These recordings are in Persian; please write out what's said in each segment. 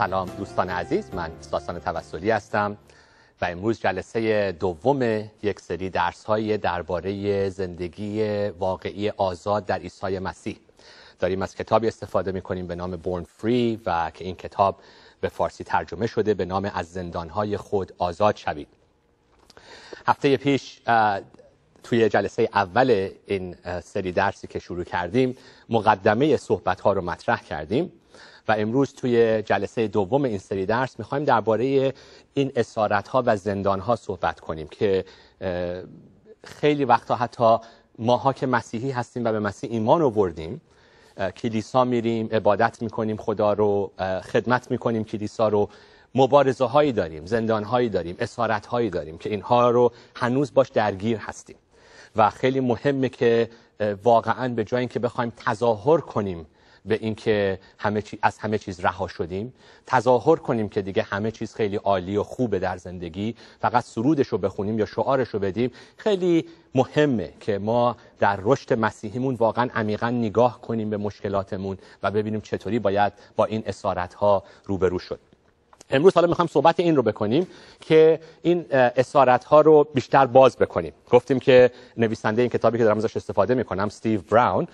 سلام دوستان عزیز من ساسان توسلی هستم و امروز جلسه دوم یک سری درس های درباره زندگی واقعی آزاد در عیسی مسیح داریم از کتابی استفاده می کنیم به نام Born Free و که این کتاب به فارسی ترجمه شده به نام از های خود آزاد شوید هفته پیش توی جلسه اول این سری درسی که شروع کردیم مقدمه صحبت ها رو مطرح کردیم و امروز توی جلسه دوم این سری درس میخوایم درباره این اسارت ها و زندان ها صحبت کنیم که خیلی وقتا حتی ماها که مسیحی هستیم و به مسیح ایمان آوردیم کلیسا میریم عبادت میکنیم خدا رو خدمت میکنیم کلیسا رو مبارزه هایی داریم زندان هایی داریم اسارت هایی داریم که اینها رو هنوز باش درگیر هستیم و خیلی مهمه که واقعا به جای اینکه بخوایم تظاهر کنیم به اینکه همه از همه چیز رها شدیم تظاهر کنیم که دیگه همه چیز خیلی عالی و خوبه در زندگی فقط سرودش رو بخونیم یا شعارش رو بدیم خیلی مهمه که ما در رشد مسیحیمون واقعا عمیقا نگاه کنیم به مشکلاتمون و ببینیم چطوری باید با این اسارت ها روبرو شد امروز حالا میخوام صحبت این رو بکنیم که این اسارت ها رو بیشتر باز بکنیم گفتیم که نویسنده این کتابی که دارم ازش استفاده میکنم استیو براون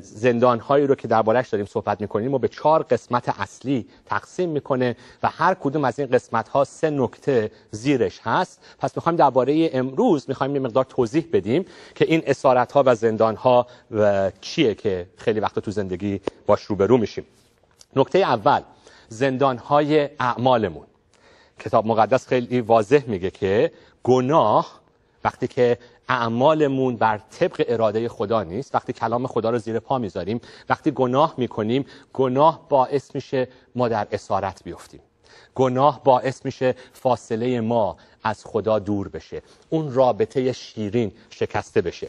زندان هایی رو که دربارش داریم صحبت میکنیم و به چهار قسمت اصلی تقسیم میکنه و هر کدوم از این قسمت ها سه نکته زیرش هست پس میخوایم درباره امروز میخوایم یه مقدار توضیح بدیم که این اسارت ها و زندان ها چیه که خیلی وقت تو زندگی باش روبرو میشیم نکته اول زندان های اعمالمون کتاب مقدس خیلی واضح میگه که گناه وقتی که اعمالمون بر طبق اراده خدا نیست وقتی کلام خدا رو زیر پا میذاریم وقتی گناه میکنیم گناه باعث میشه ما در اسارت بیفتیم گناه باعث میشه فاصله ما از خدا دور بشه اون رابطه شیرین شکسته بشه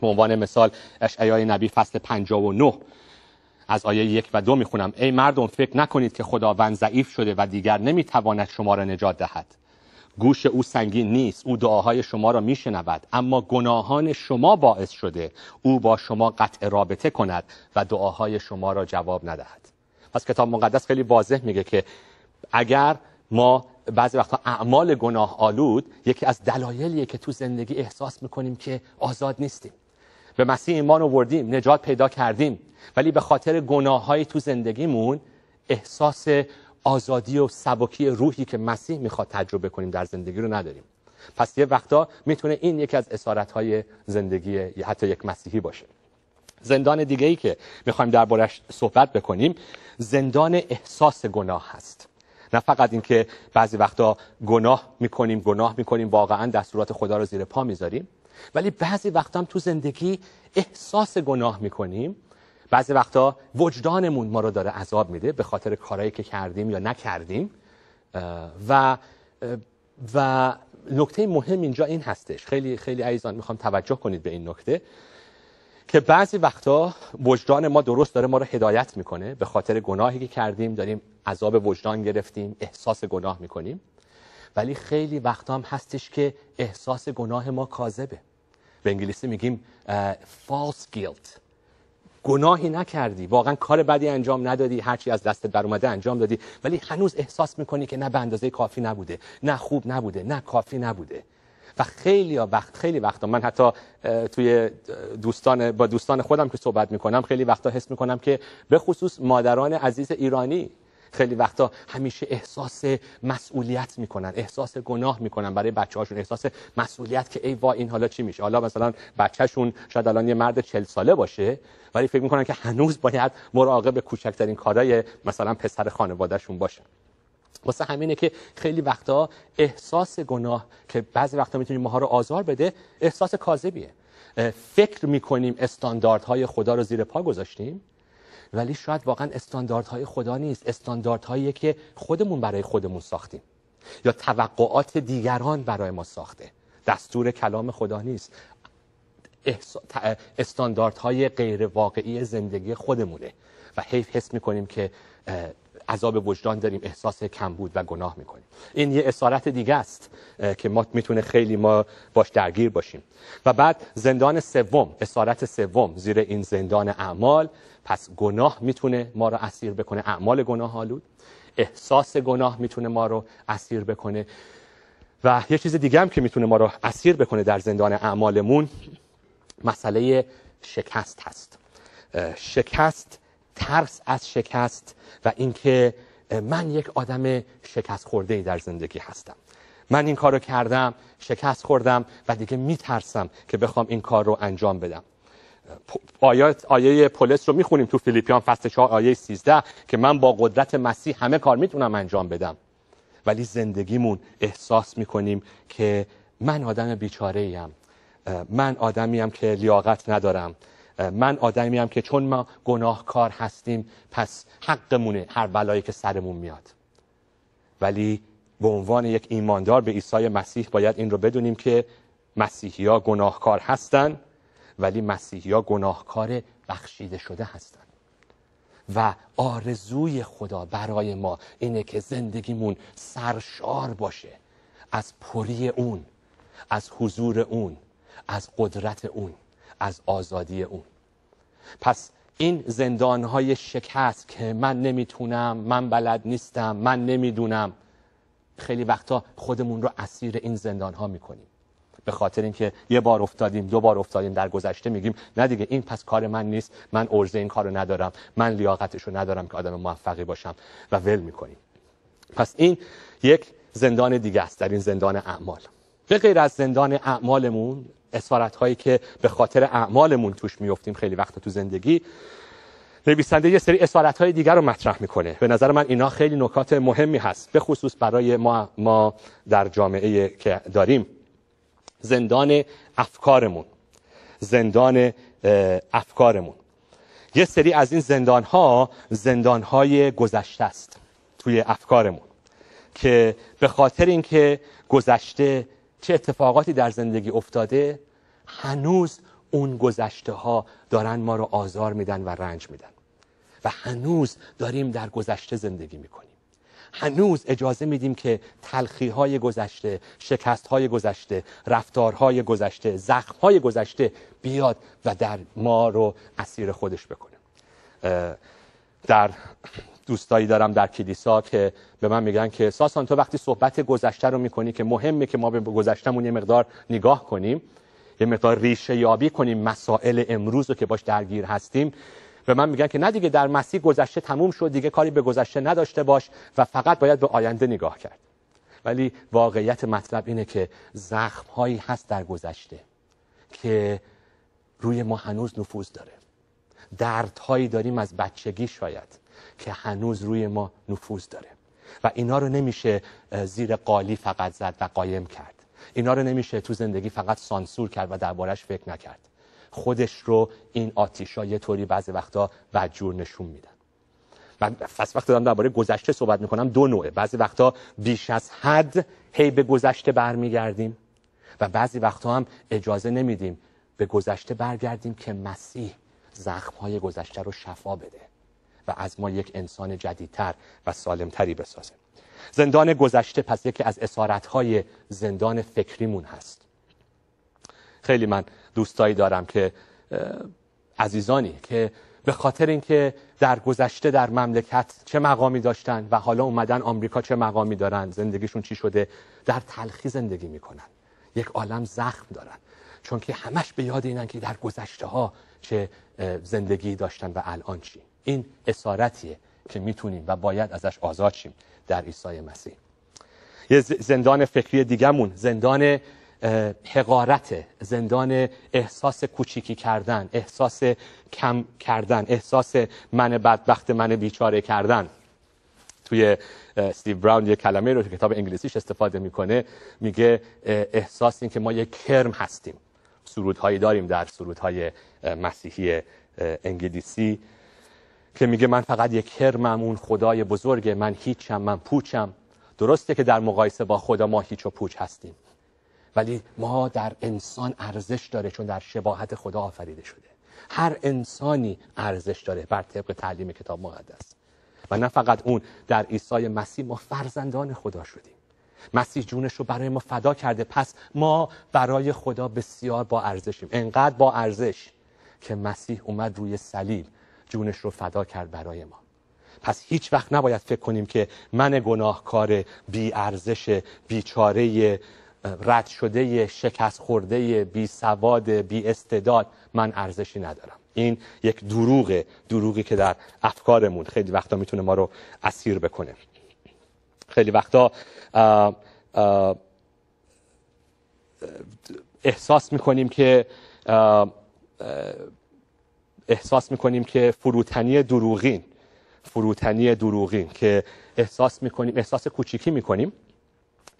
به عنوان مثال اشعیای نبی فصل 59 از آیه یک و دو میخونم ای مردم فکر نکنید که خداوند ضعیف شده و دیگر نمیتواند شما را نجات دهد گوش او سنگین نیست او دعاهای شما را میشنود اما گناهان شما باعث شده او با شما قطع رابطه کند و دعاهای شما را جواب ندهد پس کتاب مقدس خیلی واضح میگه که اگر ما بعضی وقتا اعمال گناه آلود یکی از دلایلیه که تو زندگی احساس میکنیم که آزاد نیستیم به مسیح ایمان آوردیم نجات پیدا کردیم ولی به خاطر گناه های تو زندگیمون احساس آزادی و سبکی روحی که مسیح میخواد تجربه کنیم در زندگی رو نداریم پس یه وقتا میتونه این یکی از اسارت های زندگی حتی یک مسیحی باشه زندان دیگه ای که میخوایم دربارش صحبت بکنیم زندان احساس گناه هست نه فقط اینکه بعضی وقتا گناه میکنیم گناه میکنیم واقعا دستورات خدا رو زیر پا میذاریم ولی بعضی وقتا هم تو زندگی احساس گناه میکنیم بعضی وقتا وجدانمون ما رو داره عذاب میده به خاطر کارهایی که کردیم یا نکردیم و و نکته مهم اینجا این هستش خیلی خیلی عزیزان میخوام توجه کنید به این نکته که بعضی وقتا وجدان ما درست داره ما رو هدایت میکنه به خاطر گناهی که کردیم داریم عذاب وجدان گرفتیم احساس گناه میکنیم ولی خیلی وقتا هم هستش که احساس گناه ما کاذبه به انگلیسی میگیم false guilt گناهی نکردی واقعا کار بدی انجام ندادی هرچی از دستت بر اومده انجام دادی ولی هنوز احساس میکنی که نه به اندازه کافی نبوده نه خوب نبوده نه کافی نبوده و خیلی وقت خیلی وقتا من حتی توی دوستان با دوستان خودم که صحبت میکنم خیلی وقتا حس میکنم که به خصوص مادران عزیز ایرانی خیلی وقتا همیشه احساس مسئولیت میکنن احساس گناه میکنن برای بچه هاشون احساس مسئولیت که ای وا این حالا چی میشه حالا مثلا بچهشون شاید الان یه مرد چل ساله باشه ولی فکر میکنن که هنوز باید مراقب کوچکترین کارای مثلا پسر خانوادهشون باشن واسه همینه که خیلی وقتا احساس گناه که بعضی وقتا میتونیم ماها رو آزار بده احساس کاذبیه فکر میکنیم استانداردهای خدا رو زیر پا گذاشتیم ولی شاید واقعا استانداردهای خدا نیست استانداردهایی که خودمون برای خودمون ساختیم یا توقعات دیگران برای ما ساخته دستور کلام خدا نیست استانداردهای غیر واقعی زندگی خودمونه و حیف حس میکنیم که عذاب وجدان داریم احساس کمبود و گناه میکنیم این یه اسارت دیگه است که ما میتونه خیلی ما باش درگیر باشیم و بعد زندان سوم اسارت سوم زیر این زندان اعمال پس گناه میتونه ما رو اسیر بکنه اعمال گناه آلود احساس گناه میتونه ما رو اسیر بکنه و یه چیز دیگه هم که میتونه ما رو اسیر بکنه در زندان اعمالمون مسئله شکست هست شکست ترس از شکست و اینکه من یک آدم شکست خورده ای در زندگی هستم من این کارو کردم شکست خوردم و دیگه میترسم که بخوام این کار رو انجام بدم آیات آیه پولس رو میخونیم تو فیلیپیان فصل 4 آیه 13 که من با قدرت مسیح همه کار میتونم انجام بدم ولی زندگیمون احساس میکنیم که من آدم بیچاره ایم من آدمیم که لیاقت ندارم من آدمی هم که چون ما گناهکار هستیم پس حقمونه هر بلایی که سرمون میاد ولی به عنوان یک ایماندار به عیسی مسیح باید این رو بدونیم که مسیحی ها گناهکار هستند ولی مسیحی ها گناهکار بخشیده شده هستند و آرزوی خدا برای ما اینه که زندگیمون سرشار باشه از پری اون از حضور اون از قدرت اون از آزادی اون پس این زندان های شکست که من نمیتونم من بلد نیستم من نمیدونم خیلی وقتا خودمون رو اسیر این زندان ها میکنیم به خاطر اینکه یه بار افتادیم دو بار افتادیم در گذشته میگیم نه دیگه این پس کار من نیست من ارزه این کارو ندارم من لیاقتش رو ندارم که آدم موفقی باشم و ول میکنیم پس این یک زندان دیگه است در این زندان اعمال به غیر از زندان اعمالمون اسارت هایی که به خاطر اعمالمون توش میفتیم خیلی وقت تو زندگی نویسنده یه سری اسارت های دیگر رو مطرح میکنه به نظر من اینا خیلی نکات مهمی هست به خصوص برای ما, ما در جامعه که داریم زندان افکارمون زندان افکارمون یه سری از این زندان ها زندان های گذشته است توی افکارمون که به خاطر اینکه گذشته چه اتفاقاتی در زندگی افتاده هنوز اون گذشته ها دارن ما رو آزار میدن و رنج میدن و هنوز داریم در گذشته زندگی میکنیم هنوز اجازه میدیم که تلخی های گذشته شکست های گذشته رفتارهای گذشته زخم های گذشته بیاد و در ما رو اسیر خودش بکنه در دوستایی دارم در کلیسا که به من میگن که ساسان تو وقتی صحبت گذشته رو میکنی که مهمه که ما به گذشتمون یه مقدار نگاه کنیم یه مقدار ریشه یابی کنیم مسائل امروز رو که باش درگیر هستیم به من میگن که نه دیگه در مسیح گذشته تموم شد دیگه کاری به گذشته نداشته باش و فقط باید به آینده نگاه کرد ولی واقعیت مطلب اینه که زخم هایی هست در گذشته که روی ما هنوز نفوذ داره دردهایی داریم از بچگی شاید که هنوز روی ما نفوذ داره و اینا رو نمیشه زیر قالی فقط زد و قایم کرد اینا رو نمیشه تو زندگی فقط سانسور کرد و دربارش فکر نکرد خودش رو این آتیشا یه طوری بعضی وقتا وجور نشون میدن من پس وقت دارم درباره گذشته صحبت میکنم دو نوعه بعضی وقتا بیش از حد هی به گذشته برمیگردیم و بعضی وقتا هم اجازه نمیدیم به گذشته برگردیم که مسیح زخم های گذشته رو شفا بده و از ما یک انسان جدیدتر و سالمتری بسازه زندان گذشته پس یکی از های زندان فکریمون هست خیلی من دوستایی دارم که عزیزانی که به خاطر اینکه در گذشته در مملکت چه مقامی داشتن و حالا اومدن آمریکا چه مقامی دارن زندگیشون چی شده در تلخی زندگی میکنن یک عالم زخم دارن چون که همش به یاد اینن که در گذشته ها چه زندگی داشتن و الان چی این اسارتیه که میتونیم و باید ازش آزاد شیم در عیسی مسیح یه زندان فکری دیگمون زندان حقارت زندان احساس کوچیکی کردن احساس کم کردن احساس من بدبخت من بیچاره کردن توی استیو براون یه کلمه رو که کتاب انگلیسیش استفاده میکنه میگه احساس این که ما یک کرم هستیم سرودهایی داریم در سرودهای مسیحی انگلیسی که میگه من فقط یک کرمم اون خدای بزرگ من هیچم من پوچم درسته که در مقایسه با خدا ما هیچ و پوچ هستیم ولی ما در انسان ارزش داره چون در شباهت خدا آفریده شده هر انسانی ارزش داره بر طبق تعلیم کتاب مقدس و نه فقط اون در عیسی مسیح ما فرزندان خدا شدیم مسیح جونش رو برای ما فدا کرده پس ما برای خدا بسیار با ارزشیم انقدر با ارزش که مسیح اومد روی صلیب جونش رو فدا کرد برای ما پس هیچ وقت نباید فکر کنیم که من گناهکار بی ارزش بیچاره رد شده شکست خورده بی سواد بی استعداد من ارزشی ندارم این یک دروغه دروغی که در افکارمون خیلی وقتا میتونه ما رو اسیر بکنه خیلی وقتا احساس میکنیم که احساس میکنیم که فروتنی دروغین فروتنی دروغین که احساس میکنیم احساس کوچیکی میکنیم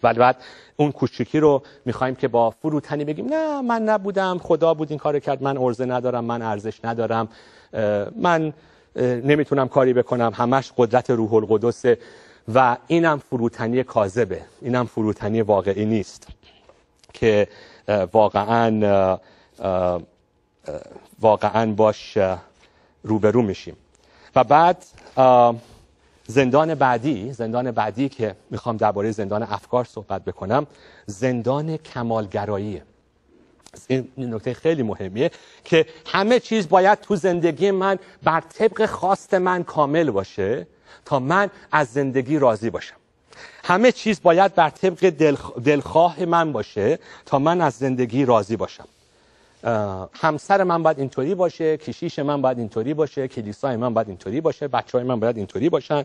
ولی بعد اون کوچیکی رو میخوایم که با فروتنی بگیم نه من نبودم خدا بود این کار کرد من ارزه ندارم من ارزش ندارم من نمیتونم کاری بکنم همش قدرت روح القدس و اینم فروتنی کاذبه اینم فروتنی واقعی نیست که واقعا واقعا باش روبرو میشیم و بعد زندان بعدی زندان بعدی که میخوام درباره زندان افکار صحبت بکنم زندان کمالگراییه این نکته خیلی مهمیه که همه چیز باید تو زندگی من بر طبق خواست من کامل باشه تا من از زندگی راضی باشم همه چیز باید بر طبق دلخواه من باشه تا من از زندگی راضی باشم همسر من باید اینطوری باشه کشیش من باید اینطوری باشه کلیسای من باید اینطوری باشه بچه های من باید اینطوری باشن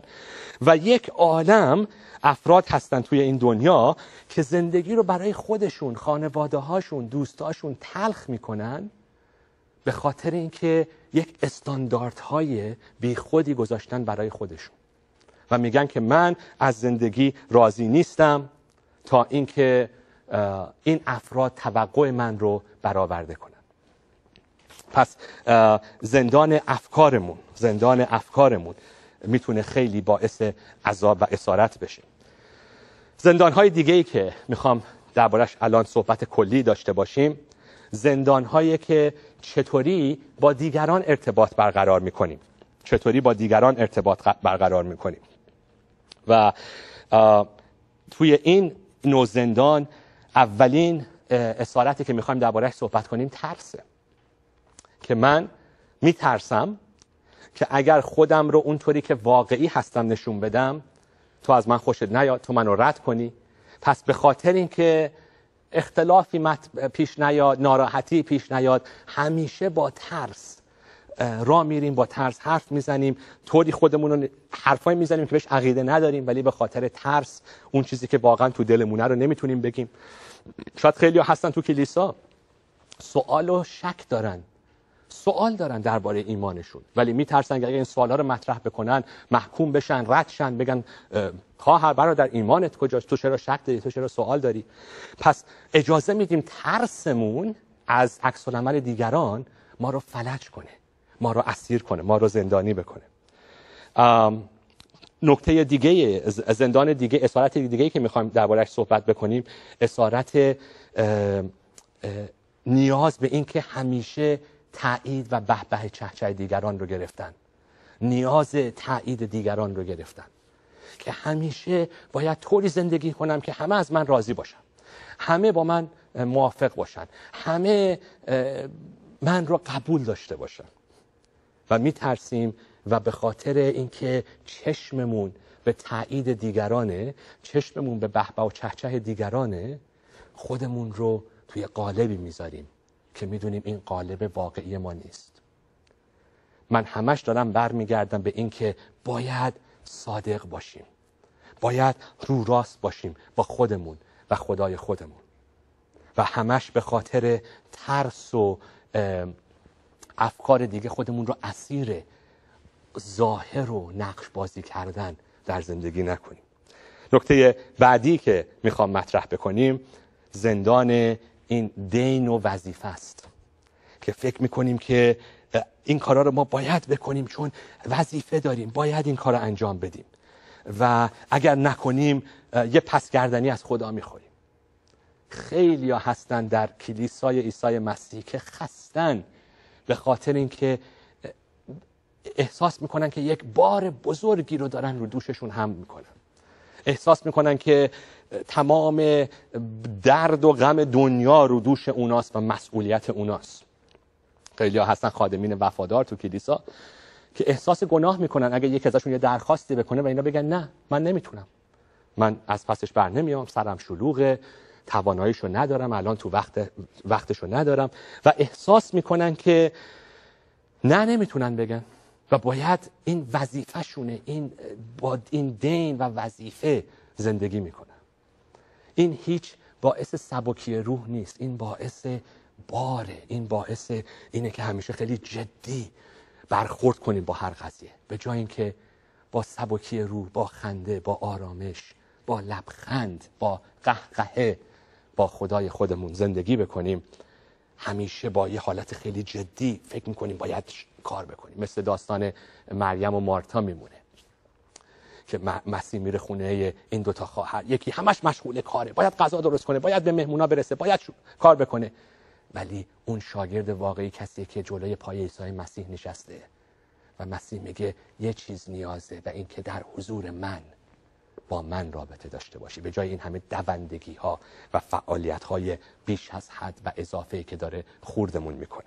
و یک عالم افراد هستن توی این دنیا که زندگی رو برای خودشون خانواده هاشون دوستاشون تلخ میکنن به خاطر اینکه یک استانداردهای خودی گذاشتن برای خودشون و میگن که من از زندگی راضی نیستم تا اینکه این افراد توقع من رو برآورده کنن پس زندان افکارمون زندان افکارمون میتونه خیلی باعث عذاب و اسارت بشه زندان های دیگه ای که میخوام دربارش الان صحبت کلی داشته باشیم زندان هایی که چطوری با دیگران ارتباط برقرار میکنیم چطوری با دیگران ارتباط برقرار میکنیم و توی این نو زندان اولین اسارتی که میخوایم دربارهش صحبت کنیم ترسه که من میترسم که اگر خودم رو اونطوری که واقعی هستم نشون بدم تو از من خوشت نیاد تو منو رد کنی پس به خاطر اینکه اختلافی پیش نیاد ناراحتی پیش نیاد همیشه با ترس را میریم با ترس حرف میزنیم طوری خودمون رو حرفای میزنیم که بهش عقیده نداریم ولی به خاطر ترس اون چیزی که واقعا تو دلمونه رو نمیتونیم بگیم شاید خیلی هستن تو کلیسا سوال و شک دارن سوال دارن درباره ایمانشون ولی میترسن که اگه این سوالا رو مطرح بکنن محکوم بشن رد شن بگن خواهر برادر ایمانت کجاست تو چرا شک داری تو چرا سوال داری پس اجازه میدیم ترسمون از عکس دیگران ما رو فلج کنه ما رو اسیر کنه ما رو زندانی بکنه نکته دیگه زندان دیگه اسارت دیگه که میخوایم دربارش صحبت بکنیم اسارت نیاز به اینکه همیشه تایید و به به چهچه دیگران رو گرفتن نیاز تایید دیگران رو گرفتن که همیشه باید طوری زندگی کنم که همه از من راضی باشن همه با من موافق باشن همه من رو قبول داشته باشن و میترسیم و به خاطر اینکه چشممون به تایید دیگرانه چشممون به بهبه و چهچه دیگرانه خودمون رو توی قالبی میذاریم که میدونیم این قالب واقعی ما نیست من همش دارم برمیگردم به اینکه باید صادق باشیم باید رو راست باشیم با خودمون و خدای خودمون و همش به خاطر ترس و افکار دیگه خودمون رو اسیر ظاهر و نقش بازی کردن در زندگی نکنیم نکته بعدی که میخوام مطرح بکنیم زندان این دین و وظیفه است که فکر میکنیم که این کارا رو ما باید بکنیم چون وظیفه داریم باید این کار رو انجام بدیم و اگر نکنیم یه پسگردنی از خدا میخوریم خیلی ها هستن در کلیسای عیسی مسیح که خستن به خاطر اینکه احساس میکنن که یک بار بزرگی رو دارن رو دوششون هم میکنن احساس میکنن که تمام درد و غم دنیا رو دوش اوناست و مسئولیت اوناست خیلی ها هستن خادمین وفادار تو کلیسا که احساس گناه میکنن اگه یک ازشون یه درخواستی بکنه و اینا بگن نه من نمیتونم من از پسش بر نمیام سرم شلوغه تواناییشو ندارم الان تو وقت وقتشو ندارم و احساس میکنن که نه نمیتونن بگن و باید این وظیفه شونه این با این دین و وظیفه زندگی میکنن این هیچ باعث سبکی روح نیست این باعث باره این باعث اینه که همیشه خیلی جدی برخورد کنیم با هر قضیه به جای اینکه با سبکی روح با خنده با آرامش با لبخند با قهقهه با خدای خودمون زندگی بکنیم همیشه با یه حالت خیلی جدی فکر میکنیم باید کار بکنیم مثل داستان مریم و مارتا میمونه که مسیح میره خونه این دوتا خواهر یکی همش مشغول کاره باید غذا درست کنه باید به مهمونا برسه باید کار بکنه ولی اون شاگرد واقعی کسیه که جلوی پای عیسی مسیح نشسته و مسیح میگه یه چیز نیازه و این در حضور من با من رابطه داشته باشی به جای این همه دوندگی ها و فعالیت های بیش از حد و اضافه که داره خوردمون میکنه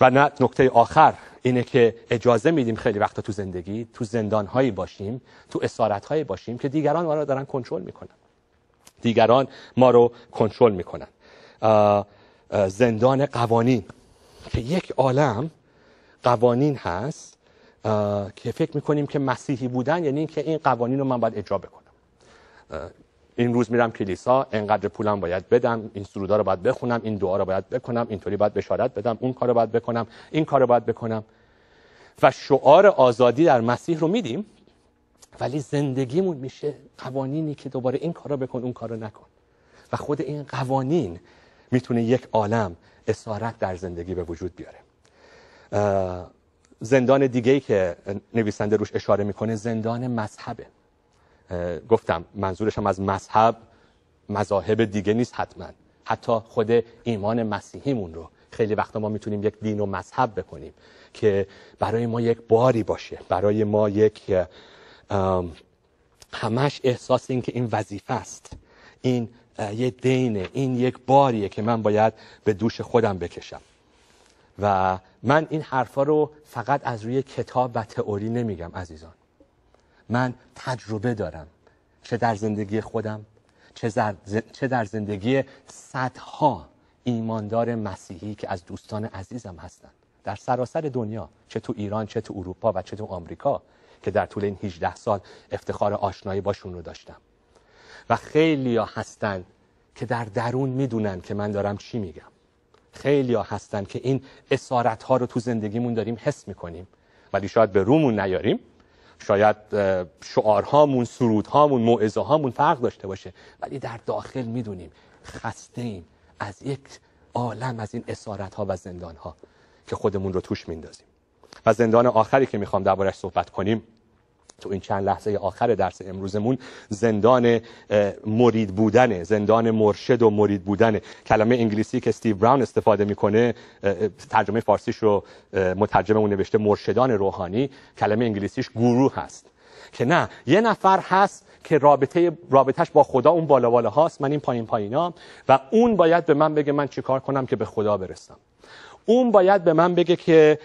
و نه نکته آخر اینه که اجازه میدیم خیلی وقتا تو زندگی تو زندان هایی باشیم تو اسارت هایی باشیم که دیگران ما رو دارن کنترل میکنن دیگران ما رو کنترل میکنن زندان قوانین که یک عالم قوانین هست که فکر میکنیم که مسیحی بودن یعنی اینکه این قوانین رو من باید اجرا بکنم این روز میرم کلیسا انقدر پولم باید بدم این سرودا رو باید بخونم این دعا رو باید بکنم اینطوری باید بشارت بدم اون کار رو باید بکنم این کار رو باید بکنم و شعار آزادی در مسیح رو میدیم ولی زندگیمون میشه قوانینی که دوباره این کار رو بکن اون کار رو نکن و خود این قوانین میتونه یک عالم اسارت در زندگی به وجود بیاره زندان دیگه ای که نویسنده روش اشاره میکنه زندان مذهبه گفتم منظورش هم از مذهب مذاهب دیگه نیست حتما حتی خود ایمان مسیحیمون رو خیلی وقتا ما میتونیم یک دین و مذهب بکنیم که برای ما یک باری باشه برای ما یک همش احساس این که این وظیفه است این یه دینه این یک باریه که من باید به دوش خودم بکشم و من این حرفا رو فقط از روی کتاب و تئوری نمیگم عزیزان من تجربه دارم چه در زندگی خودم چه در زندگی صدها ایماندار مسیحی که از دوستان عزیزم هستند در سراسر دنیا چه تو ایران چه تو اروپا و چه تو آمریکا که در طول این 18 سال افتخار آشنایی باشون رو داشتم و خیلی ها هستن که در درون میدونن که من دارم چی میگم خیلی ها هستن که این اسارت ها رو تو زندگیمون داریم حس میکنیم ولی شاید به رومون نیاریم شاید شعارهامون سرودهامون موعظه فرق داشته باشه ولی در داخل میدونیم خسته ایم از یک عالم از این اسارت ها و زندان ها که خودمون رو توش میندازیم و زندان آخری که میخوام دربارش صحبت کنیم تو این چند لحظه آخر درس امروزمون زندان مرید بودنه زندان مرشد و مرید بودنه کلمه انگلیسی که استیو براون استفاده میکنه ترجمه فارسیش رو مترجممون نوشته مرشدان روحانی کلمه انگلیسیش گروه هست که نه یه نفر هست که رابطه رابطش با خدا اون بالا بالا هاست من این پایین پایینا و اون باید به من بگه من چیکار کنم که به خدا برسم اون باید به من بگه که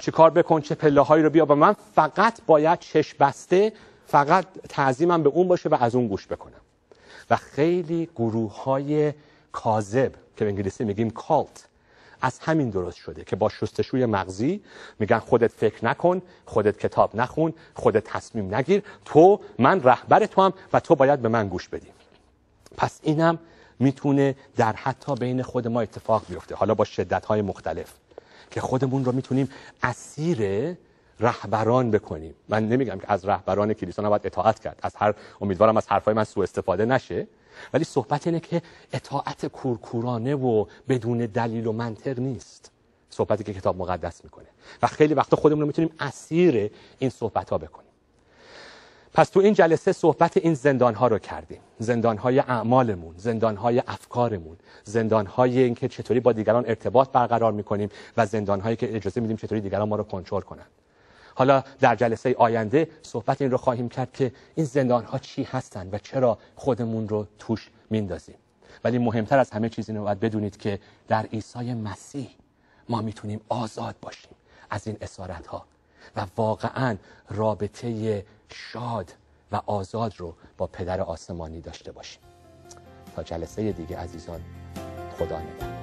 چیکار بکن چه پله هایی رو بیا به من فقط باید چش بسته فقط تعظیمم به اون باشه و از اون گوش بکنم و خیلی گروه های کاذب که به انگلیسی میگیم کالت از همین درست شده که با شستشوی مغزی میگن خودت فکر نکن خودت کتاب نخون خودت تصمیم نگیر تو من رهبر تو هم و تو باید به من گوش بدی پس اینم میتونه در حتی بین خود ما اتفاق بیفته حالا با شدت های مختلف که خودمون رو میتونیم اسیر رهبران بکنیم من نمیگم که از رهبران کلیسا نباید اطاعت کرد از هر امیدوارم از حرفای من سوء استفاده نشه ولی صحبت اینه که اطاعت کورکورانه و بدون دلیل و منطق نیست صحبتی که کتاب مقدس میکنه و خیلی وقتا خودمون رو میتونیم اسیر این صحبت ها بکنیم پس تو این جلسه صحبت این زندان ها رو کردیم زندان های اعمالمون زندان های افکارمون زندان های اینکه چطوری با دیگران ارتباط برقرار میکنیم و زندان هایی که اجازه میدیم چطوری دیگران ما رو کنترل کنند. حالا در جلسه آینده صحبت این رو خواهیم کرد که این زندان ها چی هستن و چرا خودمون رو توش میندازیم ولی مهمتر از همه چیز اینو باید بدونید که در عیسی مسیح ما میتونیم آزاد باشیم از این اسارت ها و واقعا رابطه شاد و آزاد رو با پدر آسمانی داشته باشیم تا جلسه دیگه عزیزان خدا نگهدار